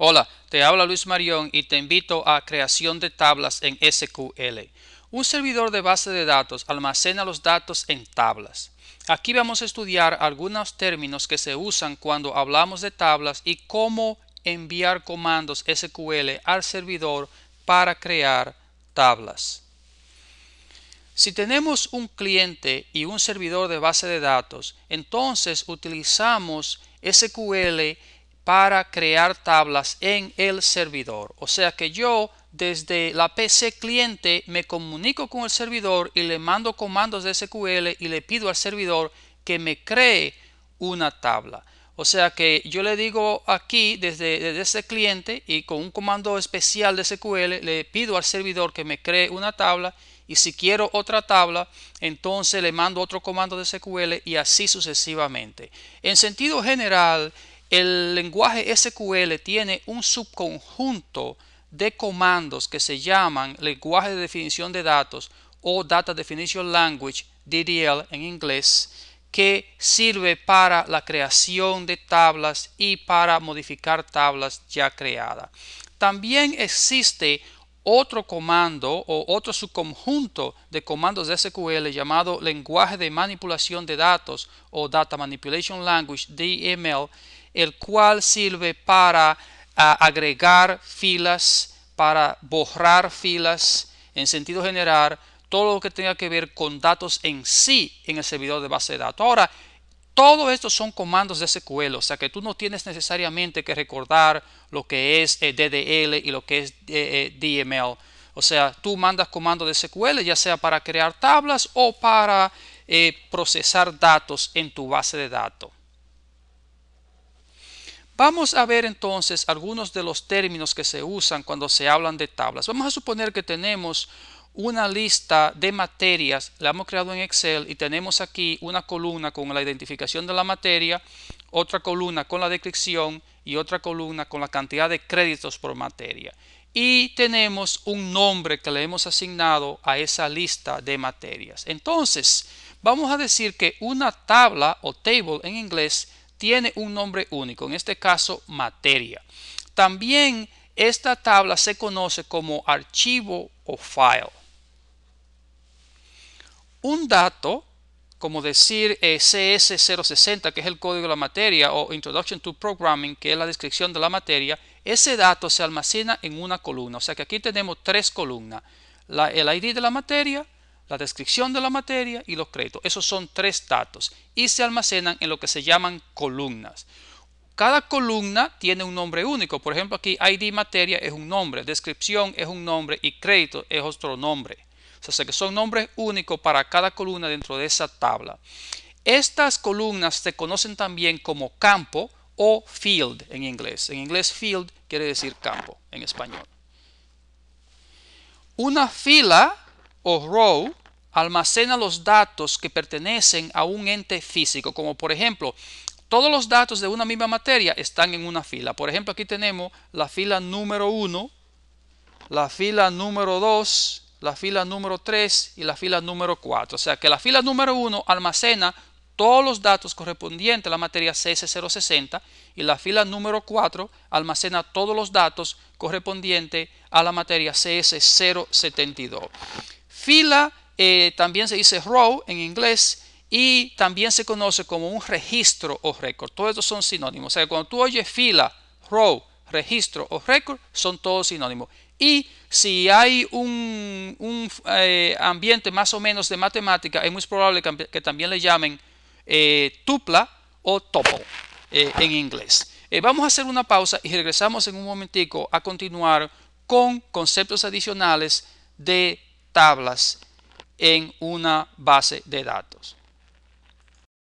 Hola, te habla Luis Marión y te invito a creación de tablas en SQL. Un servidor de base de datos almacena los datos en tablas. Aquí vamos a estudiar algunos términos que se usan cuando hablamos de tablas y cómo enviar comandos SQL al servidor para crear tablas. Si tenemos un cliente y un servidor de base de datos, entonces utilizamos SQL para crear tablas en el servidor. O sea que yo desde la PC cliente me comunico con el servidor y le mando comandos de SQL y le pido al servidor que me cree una tabla. O sea que yo le digo aquí desde, ese cliente y con un comando especial de SQL le pido al servidor que me cree una tabla y si quiero otra tabla, entonces le mando otro comando de SQL y así sucesivamente. En sentido general, el lenguaje SQL tiene un subconjunto de comandos que se llaman lenguaje de definición de datos o Data Definition Language, DDL en inglés, que sirve para la creación de tablas y para modificar tablas ya creadas. También existe otro comando o otro subconjunto de comandos de SQL llamado lenguaje de manipulación de datos o Data Manipulation Language, DML, el cual sirve para ah, agregar filas, para borrar filas, en sentido general, todo lo que tenga que ver con datos en sí en el servidor de base de datos. Ahora, todo esto son comandos de SQL, o sea que tú no tienes necesariamente que recordar lo que es eh, DDL y lo que es eh, eh, DML. O sea, tú mandas comandos de SQL, ya sea para crear tablas o para procesar datos en tu base de datos. Vamos a ver entonces algunos de los términos que se usan cuando se hablan de tablas. Vamos a suponer que tenemos una lista de materias, la hemos creado en Excel y tenemos aquí una columna con la identificación de la materia, otra columna con la descripción y otra columna con la cantidad de créditos por materia. Y tenemos un nombre que le hemos asignado a esa lista de materias. Entonces, vamos a decir que una tabla o table en inglés tiene un nombre único, en este caso materia. También esta tabla se conoce como archivo o file. Un dato, como decir eh, CS060, que es el código de la materia, o Introduction to Programming, que es la descripción de la materia, ese dato se almacena en una columna. O sea que aquí tenemos tres columnas. La, el ID de la materia, la descripción de la materia y los créditos. Esos son tres datos y se almacenan en lo que se llaman columnas. Cada columna tiene un nombre único. Por ejemplo, aquí ID materia es un nombre, descripción es un nombre y crédito es otro nombre. O sea que son nombres únicos para cada columna dentro de esa tabla. Estas columnas se conocen también como campo o field en inglés. En inglés field quiere decir campo en español. Una fila o row almacena los datos que pertenecen a un ente físico, como por ejemplo, todos los datos de una misma materia están en una fila. Por ejemplo, aquí tenemos la fila número 1, la fila número 2, la fila número 3 y la fila número 4. O sea que la fila número 1 almacena todos los datos correspondientes a la materia CS060 y la fila número 4 almacena todos los datos correspondientes a la materia CS072. Fila eh, también se dice row en inglés y también se conoce como un registro o record. Todos estos son sinónimos. O sea, cuando tú oyes fila, row, registro o record, son todos sinónimos. Y si hay un, eh, ambiente más o menos de matemática, es muy probable que, también le llamen eh, tupla o topo en inglés. vamos a hacer una pausa y regresamos en un momentico a continuar con conceptos adicionales de tablas en una base de datos.